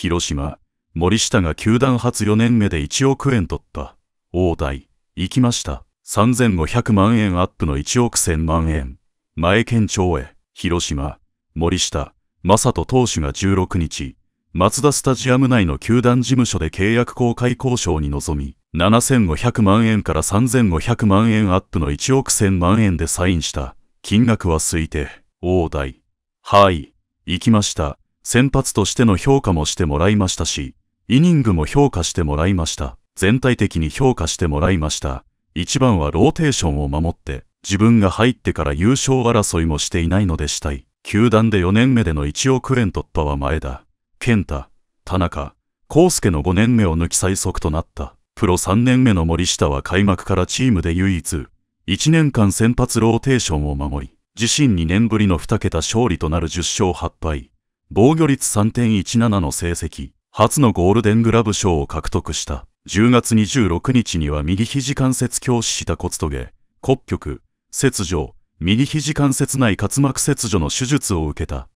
広島、森下が球団初4年目で1億円取った。大台、行きました。3500万円アップの1億1000万円。前県庁へ、広島、森下、正人投手が16日、松田スタジアム内の球団事務所で契約公開交渉に臨み、7500万円から3500万円アップの1億1000万円でサインした。金額は推定、大台。はい、行きました。先発としての評価もしてもらいましたし、イニングも評価してもらいました。全体的に評価してもらいました。一番はローテーションを守って、自分が入ってから優勝争いもしていないのでしたい。球団で4年目での1億円突破は前田、健太、田中、康介の5年目を抜き最速となった。プロ3年目の森下は開幕からチームで唯一、1年間先発ローテーションを守り、自身2年ぶりの2桁勝利となる10勝8敗。防御率3.17の成績、初のゴールデングラブ賞を獲得した。10月26日には右肘関節強師した骨トゲ、骨曲、切除、右肘関節内滑膜切除の手術を受けた。